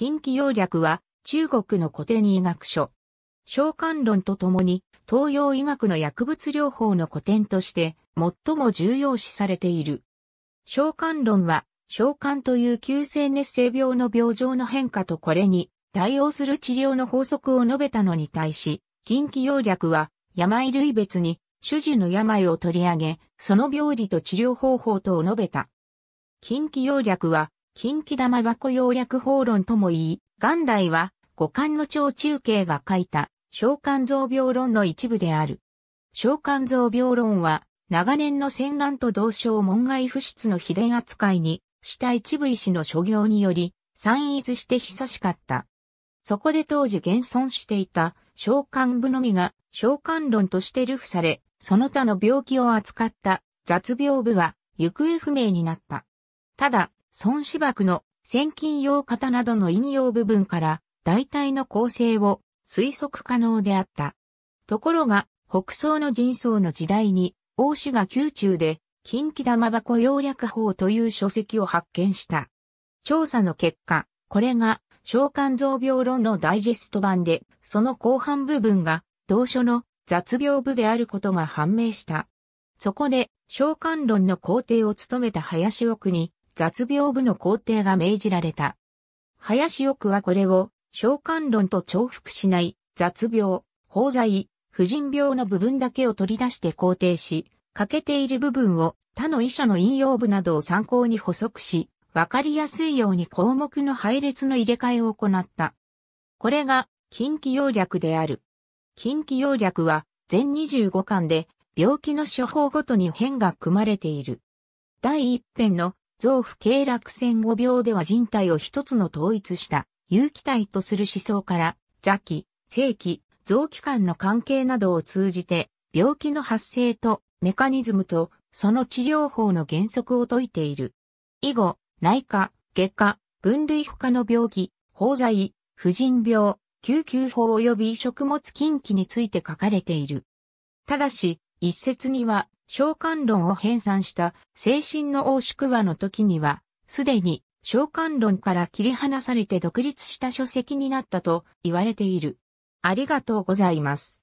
近畿要略は中国の古典医学書。召喚論とともに東洋医学の薬物療法の古典として最も重要視されている。召喚論は召喚という急性熱性病の病状の変化とこれに対応する治療の法則を述べたのに対し、近畿要略は病類別に種治の病を取り上げ、その病理と治療方法とを述べた。近畿要略は近畿玉箱要略法論とも言い、元来は五感の長中継が書いた召喚造病論の一部である。召喚造病論は長年の戦乱と同症門外不出の秘伝扱いにした一部医師の諸行により散逸して久しかった。そこで当時現存していた召喚部のみが召喚論として流布され、その他の病気を扱った雑病部は行方不明になった。ただ、孫子爆の千金用型などの引用部分から大体の構成を推測可能であった。ところが、北宋の人相の時代に、欧州が宮中で、近畿玉箱要略法という書籍を発見した。調査の結果、これが、召喚増病論のダイジェスト版で、その後半部分が、同書の雑病部であることが判明した。そこで、召喚論の皇帝を務めた林奥に、雑病部の皇帝が命じられた。林翼はこれを、召喚論と重複しない、雑病、法罪、婦人病の部分だけを取り出して肯定し、欠けている部分を他の医者の引用部などを参考に補足し、わかりやすいように項目の配列の入れ替えを行った。これが、近畿要略である。近畿要略は、全25巻で、病気の処方ごとに変が組まれている。第1編の、臓腑経絡戦後病では人体を一つの統一した有機体とする思想から、邪気、正気、臓器官の関係などを通じて、病気の発生とメカニズムとその治療法の原則を説いている。以後、内科、外科、分類不可の病気、包材、婦人病、救急法及び食物禁忌について書かれている。ただし、一説には召喚論を編纂した精神の王宿話の時には、すでに召喚論から切り離されて独立した書籍になったと言われている。ありがとうございます。